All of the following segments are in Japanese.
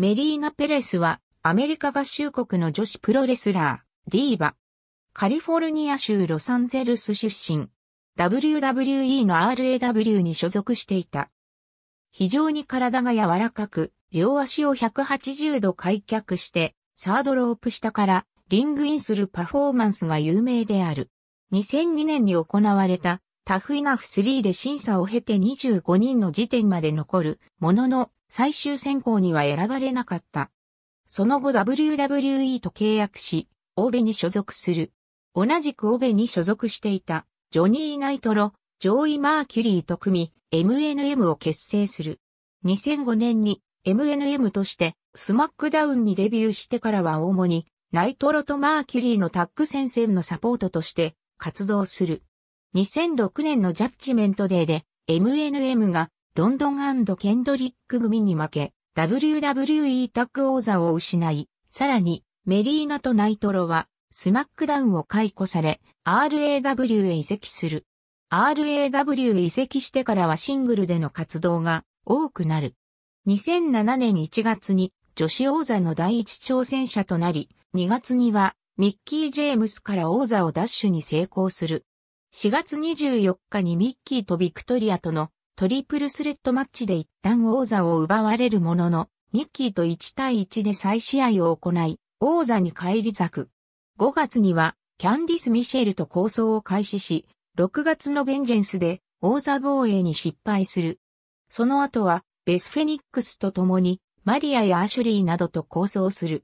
メリーナ・ペレスは、アメリカ合衆国の女子プロレスラー、ディーバ。カリフォルニア州ロサンゼルス出身。WWE の RAW に所属していた。非常に体が柔らかく、両足を180度開脚して、サードロープ下からリングインするパフォーマンスが有名である。2002年に行われたタフイナフ3で審査を経て25人の時点まで残るものの最終選考には選ばれなかった。その後 WWE と契約し、欧米に所属する。同じく欧米に所属していた、ジョニー・ナイトロ、ジョーイ・マーキュリーと組み、MNM を結成する。2005年に MNM としてスマックダウンにデビューしてからは主にナイトロとマーキュリーのタッグ戦線のサポートとして活動する。2006年のジャッジメントデーで MNM がロンドンケンドリック組に負け、WWE タッグ王座を失い、さらに、メリーナとナイトロは、スマックダウンを解雇され、RAW へ移籍する。RAW へ移籍してからはシングルでの活動が多くなる。2007年1月に女子王座の第一挑戦者となり、2月にはミッキー・ジェームスから王座を奪取に成功する。4月24日にミッキーとビクトリアとのトリプルスレッドマッチで一旦王座を奪われるものの、ミッキーと1対1で再試合を行い、王座に返り咲く。5月には、キャンディス・ミシェルと構想を開始し、6月のベンジェンスで王座防衛に失敗する。その後は、ベス・フェニックスと共に、マリアやアシュリーなどと構想する。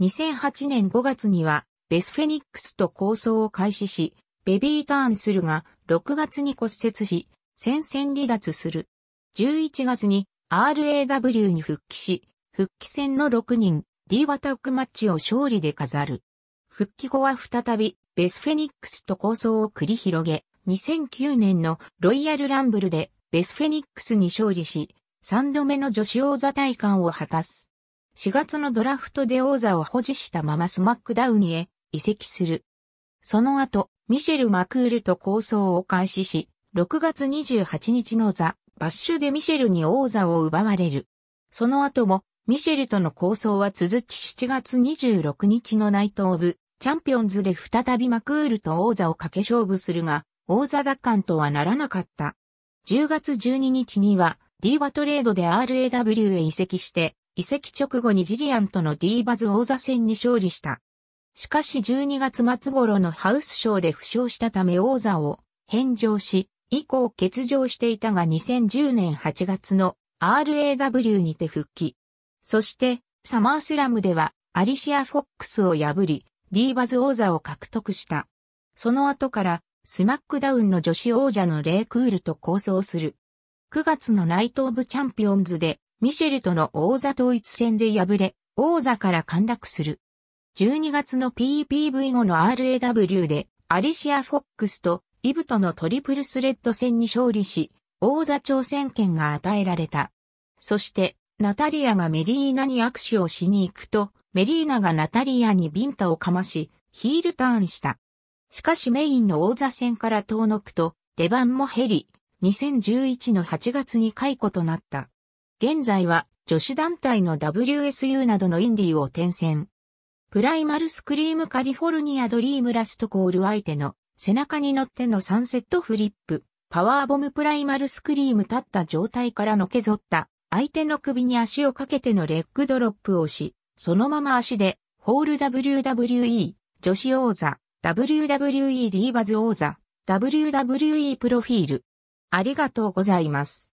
2008年5月には、ベス・フェニックスと構想を開始し、ベビーターンするが、6月に骨折し、戦線離脱する。11月に RAW に復帰し、復帰戦の6人 D ワタックマッチを勝利で飾る。復帰後は再びベスフェニックスと構想を繰り広げ、2009年のロイヤルランブルでベスフェニックスに勝利し、3度目の女子王座大会を果たす。4月のドラフトで王座を保持したままスマックダウンへ移籍する。その後、ミシェル・マクールと構想を開始し、6月28日のザ・バッシュでミシェルに王座を奪われる。その後も、ミシェルとの構想は続き7月26日のナイト・オブ・チャンピオンズで再びマクールと王座をかけ勝負するが、王座奪還とはならなかった。10月12日には、ディーバトレードで RAW へ移籍して、移籍直後にジリアンとのディーバズ王座戦に勝利した。しかし12月末頃のハウスショーで負傷したため王座を返上し、以降欠場していたが2010年8月の RAW にて復帰。そして、サマースラムでは、アリシア・フォックスを破り、ディーバズ王座を獲得した。その後から、スマックダウンの女子王者のレイクールと構想する。9月のナイト・オブ・チャンピオンズで、ミシェルとの王座統一戦で敗れ、王座から陥落する。12月の PPV 後の RAW で、アリシア・フォックスとイブとのトリプルスレッド戦に勝利し、王座挑戦権が与えられた。そして、ナタリアがメリーナに握手をしに行くと、メリーナがナタリアにビンタをかまし、ヒールターンした。しかしメインの王座戦から遠のくと、出番も減り、2011の8月に解雇となった。現在は、女子団体の WSU などのインディーを転戦。プライマルスクリームカリフォルニアドリームラストコール相手の背中に乗ってのサンセットフリップ、パワーボムプライマルスクリーム立った状態からのけぞった相手の首に足をかけてのレッグドロップをし、そのまま足で、ホール WWE、女子王座、WWE ディーバズ王座、WWE プロフィール。ありがとうございます。